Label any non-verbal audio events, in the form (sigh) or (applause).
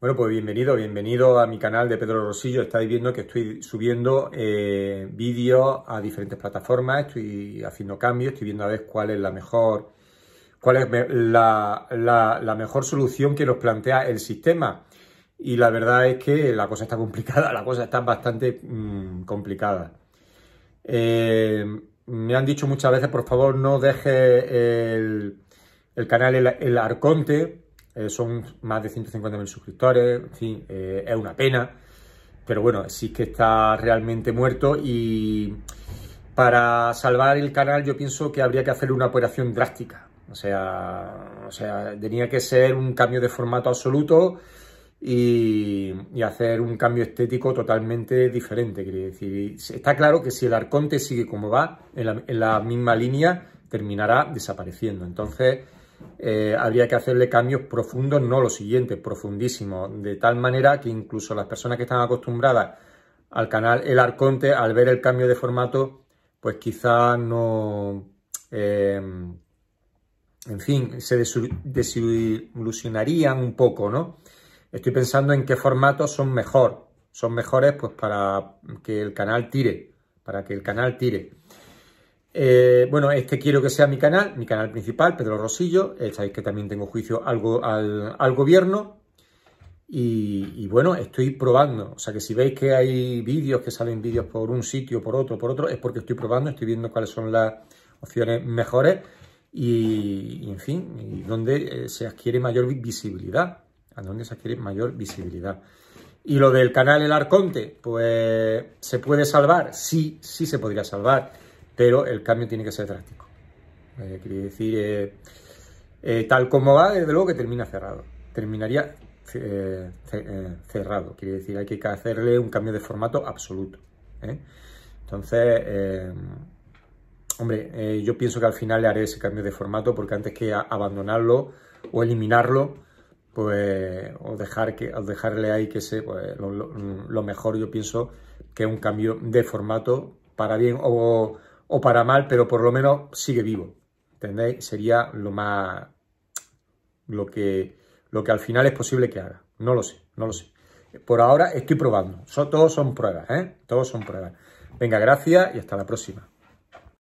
Bueno, pues bienvenido, bienvenido a mi canal de Pedro Rosillo. Estáis viendo que estoy subiendo eh, vídeos a diferentes plataformas, estoy haciendo cambios, estoy viendo a ver cuál es la mejor, cuál es la, mejor solución que nos plantea el sistema. Y la verdad es que la cosa está complicada, (laughs) la cosa está bastante mm, complicada. Eh, me han dicho muchas veces, por favor, no deje el, canal el Arconte eh, son más de 150.000 suscriptores, en fin, eh, es una pena, pero bueno, sí que está realmente muerto y para salvar el canal yo pienso que habría que hacer una operación drástica, o sea, o sea tenía que ser un cambio de formato absoluto y, hacer un cambio estético totalmente diferente, Quiere decir. Está claro que si el Arconte sigue como va, en la misma línea, terminará desapareciendo. Entonces eh, habría que hacerle cambios profundos, no lo siguiente, profundísimos, de tal manera que incluso las personas que están acostumbradas al canal El Arconte, al ver el cambio de formato, pues quizá no... Eh, en fin, se desilusionarían un poco, ¿no? Estoy pensando en qué formatos son mejor. Son mejores pues para que el canal tire, para que el canal tire. Eh, bueno, este quiero que sea mi canal, mi canal principal, Pedro Rosillo. Eh, sabéis que también tengo juicio algo al, gobierno. Y, bueno, estoy probando. O sea que si veis que hay vídeos, que salen vídeos por un sitio, por otro, por otro, es porque estoy probando, estoy viendo cuáles son las opciones mejores y, en fin, y donde eh, se adquiere mayor visibilidad. A donde se adquiere mayor visibilidad. Y lo del canal El Arconte, pues se puede salvar, sí, sí se podría salvar pero el cambio tiene que ser drástico. Eh, quiere decir, eh, eh, tal como va, desde luego que termina cerrado. Terminaría cerrado. Quiere decir, hay que hacerle un cambio de formato absoluto. Entonces, hombre, yo pienso que al final le haré ese cambio de formato porque antes que abandonarlo o eliminarlo, pues, o, dejar que, dejarle ahí que se, pues, lo, mejor yo pienso que es un cambio de formato para bien o o para mal, pero por lo menos sigue vivo. ¿Entendéis? Sería lo más. lo que, lo que al final es posible que haga. No lo sé, no lo sé. Por ahora estoy probando. todos son pruebas, ¿eh? Todos son pruebas. Venga, gracias y hasta la próxima.